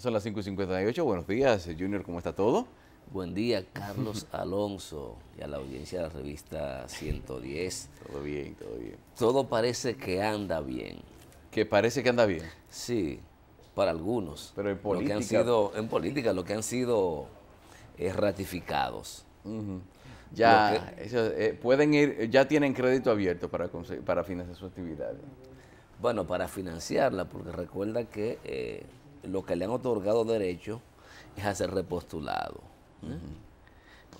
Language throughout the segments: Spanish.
son las 5.58, Buenos días, Junior, ¿cómo está todo? Buen día, Carlos Alonso, y a la audiencia de la revista 110. todo bien, todo bien. Todo parece que anda bien. ¿Que parece que anda bien? Sí, para algunos. Pero en política. Lo que han sido, en política, lo que han sido ratificados. Ya eh, pueden ir, ya tienen crédito abierto para, para financiar su actividad. Bueno, para financiarla, porque recuerda que eh, lo que le han otorgado derecho es a ser repostulado. ¿eh?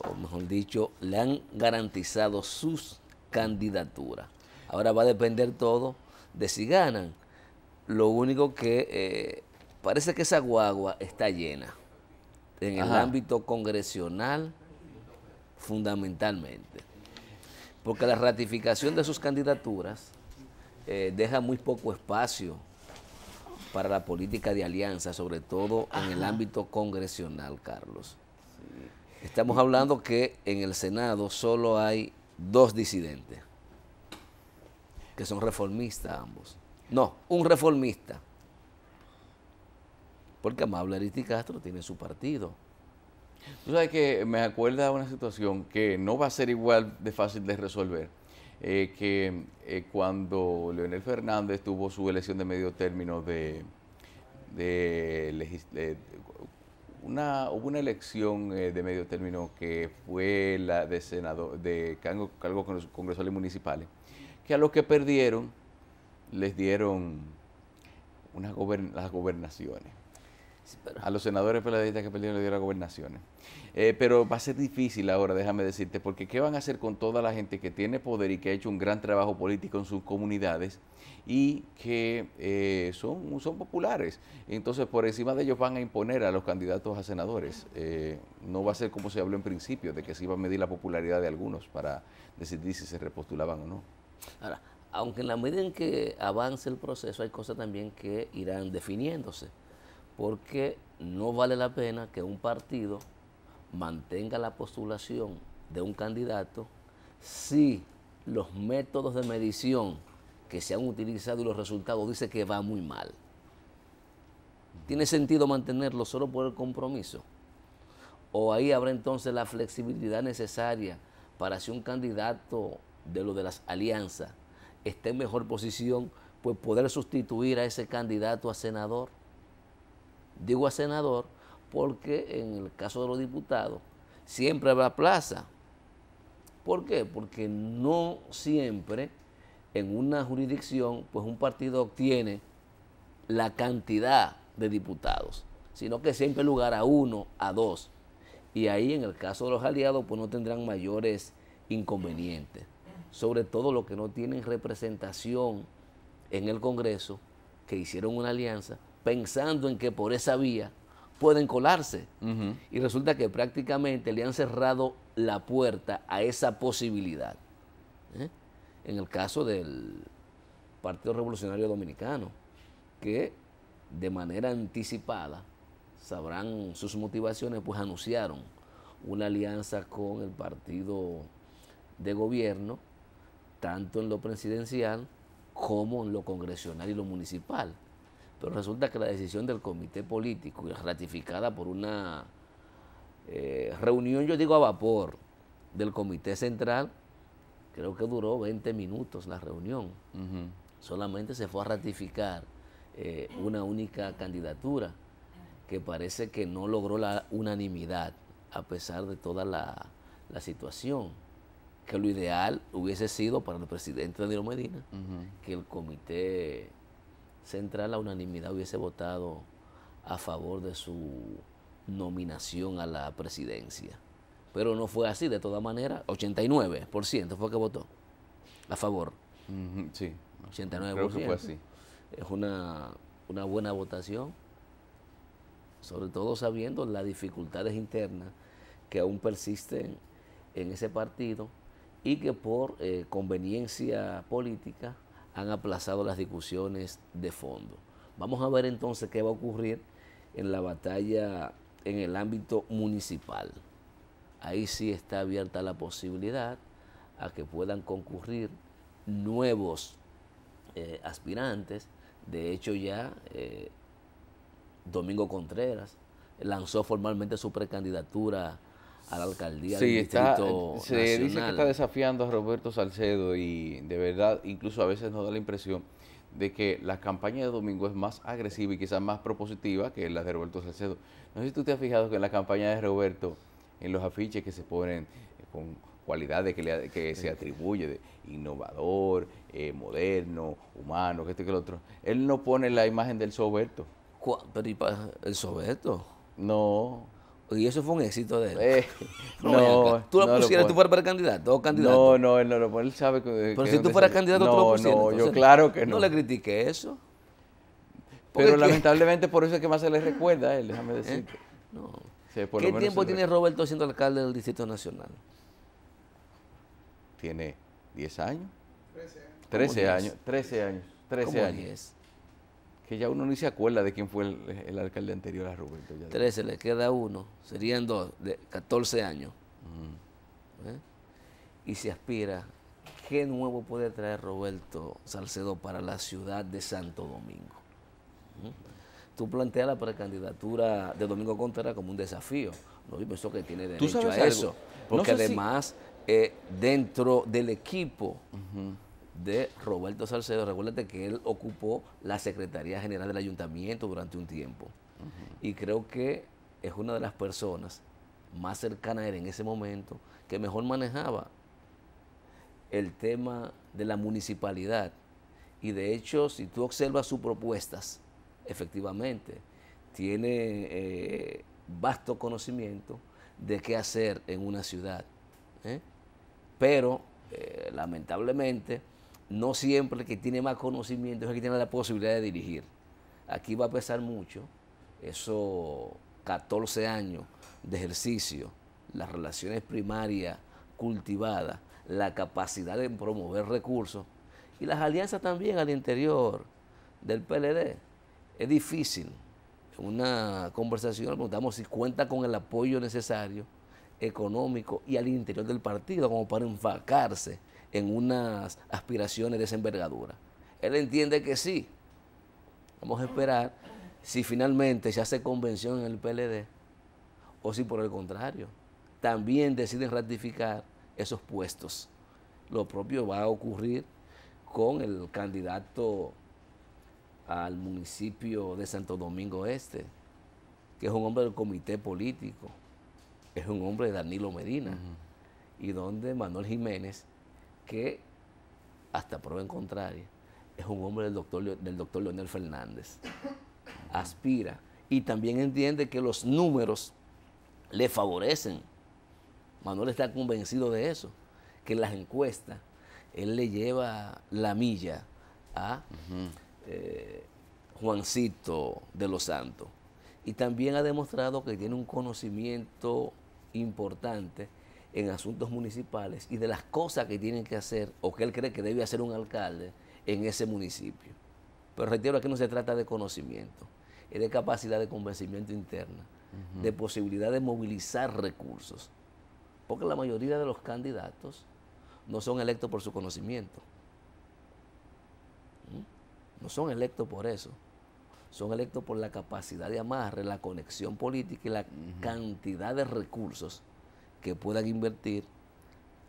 O mejor dicho, le han garantizado sus candidaturas. Ahora va a depender todo de si ganan. Lo único que eh, parece que esa guagua está llena en el ámbito congresional fundamentalmente. Porque la ratificación de sus candidaturas eh, deja muy poco espacio para la política de alianza, sobre todo en el ámbito congresional, Carlos. Estamos hablando que en el Senado solo hay dos disidentes, que son reformistas ambos. No, un reformista. Porque Amable Aristi Castro tiene su partido. Tú sabes que me acuerda una situación que no va a ser igual de fácil de resolver. Eh, que eh, cuando Leonel Fernández tuvo su elección de medio término de, una, hubo una elección eh, de medio término que fue la de senador, de cargos cargo municipales, que a los que perdieron les dieron unas las gobernaciones. A los senadores peladistas que perdieron le dieron gobernaciones. Eh, pero va a ser difícil ahora, déjame decirte, porque ¿qué van a hacer con toda la gente que tiene poder y que ha hecho un gran trabajo político en sus comunidades y que eh, son, son populares? Entonces, por encima de ellos van a imponer a los candidatos a senadores. Eh, no va a ser como se habló en principio, de que se iba a medir la popularidad de algunos para decidir si se repostulaban o no. Ahora, aunque en la medida en que avance el proceso, hay cosas también que irán definiéndose porque no vale la pena que un partido mantenga la postulación de un candidato si los métodos de medición que se han utilizado y los resultados dicen que va muy mal. ¿Tiene sentido mantenerlo solo por el compromiso? ¿O ahí habrá entonces la flexibilidad necesaria para si un candidato de lo de las alianzas esté en mejor posición, pues poder sustituir a ese candidato a senador? Digo a senador porque en el caso de los diputados siempre habrá plaza. ¿Por qué? Porque no siempre en una jurisdicción pues un partido obtiene la cantidad de diputados, sino que siempre lugar a uno, a dos. Y ahí en el caso de los aliados pues no tendrán mayores inconvenientes, sobre todo los que no tienen representación en el Congreso, que hicieron una alianza pensando en que por esa vía pueden colarse. Y resulta que prácticamente le han cerrado la puerta a esa posibilidad. ¿eh? En el caso del Partido Revolucionario Dominicano, que de manera anticipada, sabrán sus motivaciones, pues anunciaron una alianza con el partido de gobierno, tanto en lo presidencial como en lo congresional y lo municipal. Pero resulta que la decisión del comité político, ratificada por una eh, reunión, yo digo a vapor, del comité central, creo que duró 20 minutos la reunión. Solamente se fue a ratificar eh, una única candidatura que parece que no logró la unanimidad a pesar de toda la, situación. Que lo ideal hubiese sido para el presidente Danilo Medina que el comité Central a unanimidad hubiese votado a favor de su nominación a la presidencia. Pero no fue así, de todas maneras, 89% fue que votó a favor. sí. 89%. fue así. Es una, buena votación, sobre todo sabiendo las dificultades internas que aún persisten en ese partido y que por eh, conveniencia política han aplazado las discusiones de fondo. Vamos a ver entonces qué va a ocurrir en la batalla en el ámbito municipal. Ahí sí está abierta la posibilidad a que puedan concurrir nuevos eh, aspirantes. De hecho ya eh, Domingo Contreras lanzó formalmente su precandidatura a la alcaldía sí, del está, se dice que está desafiando a Roberto Salcedo y de verdad incluso a veces nos da la impresión de que la campaña de Domingo es más agresiva y quizás más propositiva que la de Roberto Salcedo. No sé si tú te has fijado que en la campaña de Roberto, en los afiches que se ponen eh, con cualidades que, le, que se atribuye de innovador, eh, moderno, humano, que este que el otro, él no pone la imagen del soberto. ¿Pero el soberto? No, y eso fue un éxito de él. Eh, no, tú lo no pusieras, tú fueras para candidato o candidato. No, no, él no lo él sabe que. Pero si tú fueras candidato, no, tú lo pusieras. No, yo claro que no. No le critiqué eso. Pero lamentablemente por eso es que más se le recuerda a él, déjame ¿Eh? decirte. No. ¿Qué tiempo tiene Roberto siendo alcalde del Distrito Nacional? Tiene 10 años. 13 años. 13 años. 13 años. 13 años que ya uno ni se acuerda de quién fue el, alcalde anterior a Roberto. 13, le queda uno, serían dos, de 14 años. ¿Eh? Y se aspira, ¿qué nuevo puede traer Roberto Salcedo para la ciudad de Santo Domingo? ¿Mm? Tú planteas la precandidatura de Domingo Contreras como un desafío. No, yo pensó que tiene derecho a eso. Porque además, eh, dentro del equipo, de Roberto Salcedo. Recuérdate que él ocupó la Secretaría General del Ayuntamiento durante un tiempo. Y creo que es una de las personas más cercanas a él en ese momento que mejor manejaba el tema de la municipalidad. Y de hecho, si tú observas sus propuestas, efectivamente, tiene eh, vasto conocimiento de qué hacer en una ciudad. ¿eh? Pero, eh, lamentablemente, no siempre el que tiene más conocimiento es el que tiene la posibilidad de dirigir. Aquí va a pesar mucho esos 14 años de ejercicio, las relaciones primarias cultivadas, la capacidad de promover recursos y las alianzas también al interior del PLD. Es difícil. una conversación preguntamos si cuenta con el apoyo necesario económico y al interior del partido como para enfocarse en unas aspiraciones de esa envergadura. Él entiende que sí. Vamos a esperar si finalmente se hace convención en el PLD o si por el contrario también deciden ratificar esos puestos. Lo propio va a ocurrir con el candidato al municipio de Santo Domingo Este, que es un hombre del comité político, es un hombre de Danilo Medina, y donde Manuel Jiménez que, hasta prueba en contraria, es un hombre del doctor, del doctor Leonel Fernández. Aspira y también entiende que los números le favorecen. Manuel está convencido de eso, que en las encuestas él le lleva la milla a eh, Juancito de los Santos. Y también ha demostrado que tiene un conocimiento importante en asuntos municipales y de las cosas que tienen que hacer o que él cree que debe hacer un alcalde en ese municipio. Pero reitero, que no se trata de conocimiento, es de capacidad de convencimiento interna, de posibilidad de movilizar recursos. Porque la mayoría de los candidatos no son electos por su conocimiento. ¿Mm? No son electos por eso. Son electos por la capacidad de amarre, la conexión política y la cantidad de recursos que puedan invertir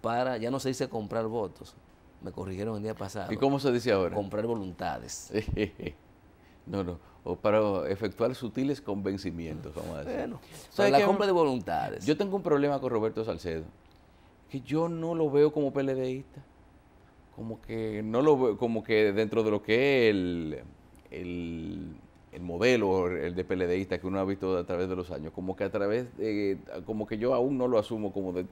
para, ya no se dice comprar votos, me corrigieron el día pasado. ¿Y cómo se dice ahora? Comprar voluntades. no, no, o para efectuar sutiles convencimientos, vamos a decir. Bueno, la compra de voluntades. Yo tengo un problema con Roberto Salcedo, que yo no lo veo como PLDista, como que no lo como que dentro de lo que es el modelo, el de PLDista que uno ha visto a través de los años, como que a través de, como que yo aún no lo asumo como de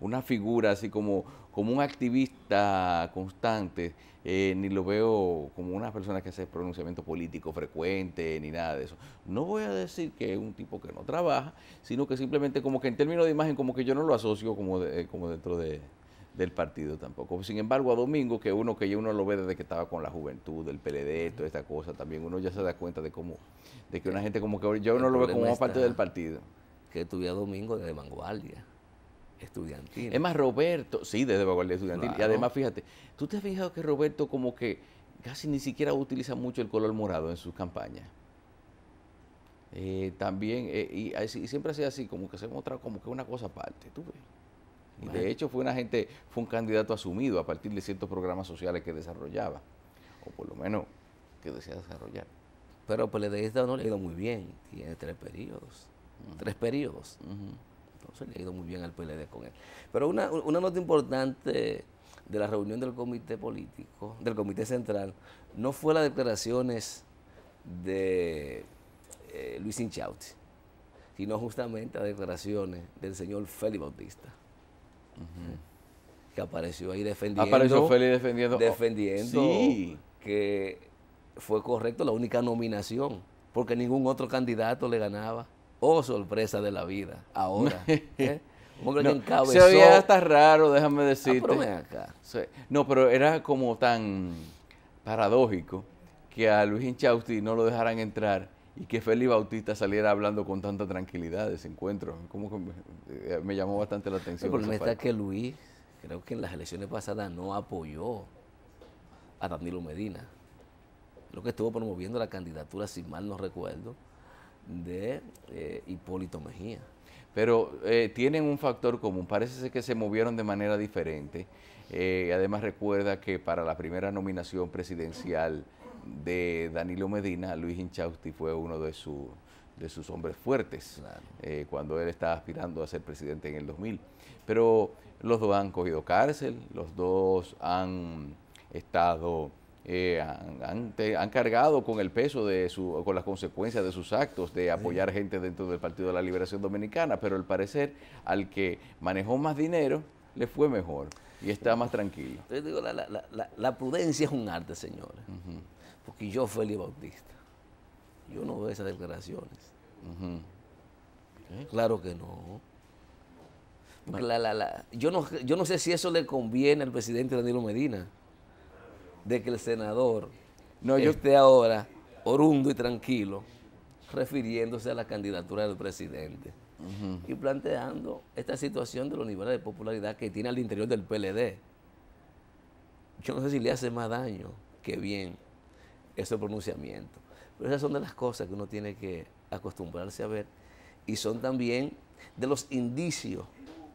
una figura así como, como un activista constante, eh, ni lo veo como una persona que hace pronunciamiento político frecuente, ni nada de eso. No voy a decir que es un tipo que no trabaja, sino que simplemente como que en términos de imagen, como que yo no lo asocio como, como dentro de, del partido tampoco. Sin embargo, a Domingo, que uno que ya uno lo ve desde que estaba con la juventud, el PLD, toda esta cosa, también uno ya se da cuenta de cómo, de que una gente como que yo uno lo ve como parte del partido. Que tuve Domingo desde vanguardia estudiantil. Es más, Roberto, sí, desde vanguardia estudiantil. Y además, fíjate, ¿tú te has fijado que Roberto como que casi ni siquiera utiliza mucho el color morado en sus campañas? Eh, también, eh, y, siempre ha sido así, como que se mostrado como que una cosa aparte, tú ves. Y De hecho, fue una gente, fue un candidato asumido a partir de ciertos programas sociales que desarrollaba, o por lo menos que deseaba desarrollar. Pero pues, esta no le ha ido muy bien, tiene tres periodos, tres periodos. Entonces le ha ido muy bien al PLD con él. Pero una, nota importante de la reunión del comité político, del comité central, no fue las declaraciones de eh, Luis Inchauti, sino justamente las declaraciones del señor Félix Bautista. Que apareció ahí defendiendo. Apareció defendiendo. Defendiendo. Oh, que fue correcto la única nominación, porque ningún otro candidato le ganaba. Oh, sorpresa de la vida, ahora. ¿eh? Se veía hasta raro, déjame ah, decirte. No, pero era como tan paradójico que a Luis Inchausti no lo dejaran entrar y que Félix Bautista saliera hablando con tanta tranquilidad de ese encuentro. Como eh, me, llamó bastante la atención. El problema está que Luis, creo que en las elecciones pasadas no apoyó a Danilo Medina, lo que estuvo promoviendo la candidatura, si mal no recuerdo, de eh, Hipólito Mejía. Pero eh, tienen un factor común, parece ser que se movieron de manera diferente. además recuerda que para la primera nominación presidencial de Danilo Medina, Luis Inchausti fue uno de, de sus hombres fuertes eh, cuando él estaba aspirando a ser presidente en el 2000. Pero los dos han cogido cárcel, los dos han estado... Eh, han, cargado con el peso de su, con las consecuencias de sus actos de apoyar gente dentro del Partido de la Liberación Dominicana, pero al parecer al que manejó más dinero le fue mejor y está más tranquilo. Yo digo, la, la, la, prudencia es un arte, señores. Porque yo, Félix Bautista, yo no veo esas declaraciones. ¿Eh? Claro que no. yo no. Yo no sé si eso le conviene al presidente Danilo Medina, de que el senador no, yo... esté ahora orundo y tranquilo, refiriéndose a la candidatura del presidente y planteando esta situación de los niveles de popularidad que tiene al interior del PLD. Yo no sé si le hace más daño que bien ese pronunciamiento. Pero esas son de las cosas que uno tiene que acostumbrarse a ver y son también de los indicios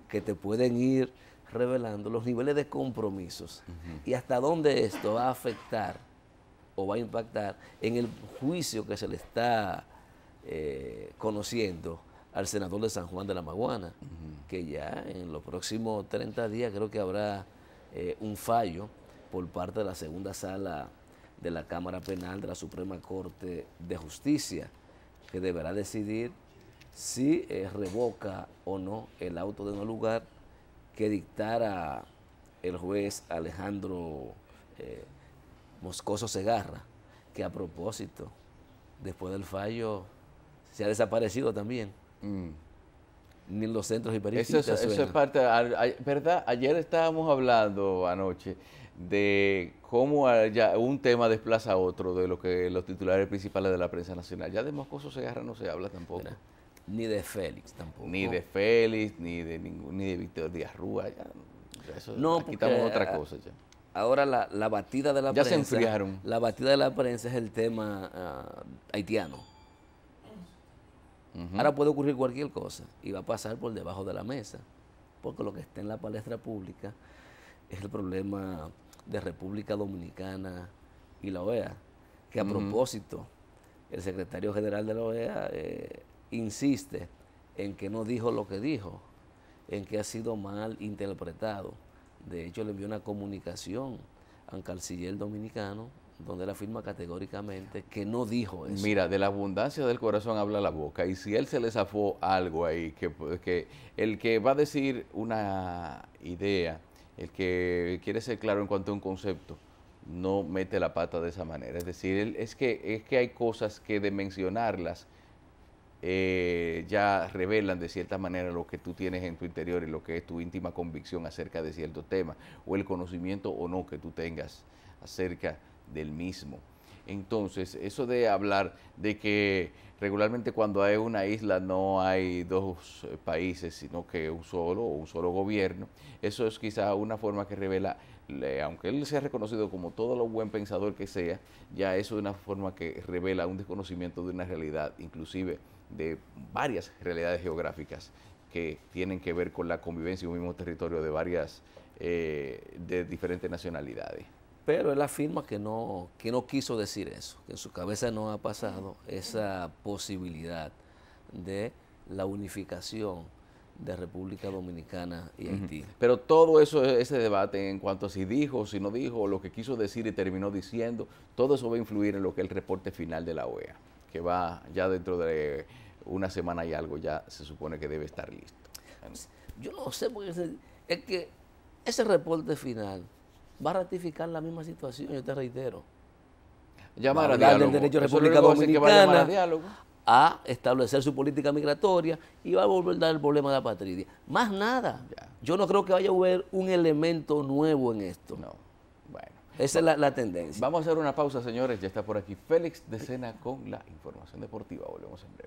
que te pueden ir revelando los niveles de compromisos y hasta dónde esto va a afectar o va a impactar en el juicio que se le está eh, conociendo al senador de San Juan de la Maguana, que ya en los próximos 30 días creo que habrá eh, un fallo por parte de la segunda sala de la Cámara Penal de la Suprema Corte de Justicia, que deberá decidir si eh, revoca o no el auto de un lugar que dictara el juez Alejandro eh, Moscoso Segarra, que a propósito, después del fallo, se ha desaparecido también. Mm. Ni los centros y eso es parte, ¿verdad? Ayer estábamos hablando anoche de cómo un tema desplaza a otro de lo que los titulares principales de la prensa nacional. Ya de Moscoso se agarra, no se habla tampoco. ni de Félix tampoco. Ni de Félix, ni de ningún, ni de Víctor Díaz Rúa. Ya, no, quitamos otra cosa ya. Ahora la, batida de la prensa. se enfriaron. La batida de la prensa es el tema ah, haitiano. Ahora puede ocurrir cualquier cosa y va a pasar por debajo de la mesa, porque lo que está en la palestra pública es el problema de República Dominicana y la OEA, que a propósito el secretario general de la OEA eh, insiste en que no dijo lo que dijo, en que ha sido mal interpretado. De hecho, le envió una comunicación al canciller dominicano donde él afirma categóricamente que no dijo eso. Mira, de la abundancia del corazón habla la boca, y si él se le zafó algo ahí, que, que el que va a decir una idea el que quiere ser claro en cuanto a un concepto, no mete la pata de esa manera. Es decir, es que, es que hay cosas que de mencionarlas eh, ya revelan de cierta manera lo que tú tienes en tu interior y lo que es tu íntima convicción acerca de cierto tema o el conocimiento o no que tú tengas acerca del mismo. Entonces, eso de hablar de que regularmente cuando hay una isla no hay dos eh, países, sino que un solo o un solo gobierno, eso es quizá una forma que revela, aunque él sea reconocido como todo lo buen pensador que sea, ya eso es una forma que revela un desconocimiento de una realidad, inclusive de varias realidades geográficas que tienen que ver con la convivencia en un mismo territorio de varias, eh, de diferentes nacionalidades. Pero él afirma que no, que no quiso decir eso, que en su cabeza no ha pasado esa posibilidad de la unificación de República Dominicana y Haití. Pero todo eso, ese debate en cuanto a si dijo, si no dijo, lo que quiso decir y terminó diciendo, todo eso va a influir en lo que es el reporte final de la OEA, que va ya dentro de una semana y algo, ya se supone que debe estar listo. Pues, yo no sé, porque es que ese reporte final va a ratificar la misma situación, yo te reitero. Llamar a diálogo. Dominicana a, establecer su política migratoria y va a volver a dar el problema de la patria. Más nada. Yo no creo que vaya a haber un elemento nuevo en esto. No. Bueno. Esa es la, tendencia. Vamos a hacer una pausa, señores. Ya está por aquí Félix de Cena con la información deportiva. Volvemos en breve.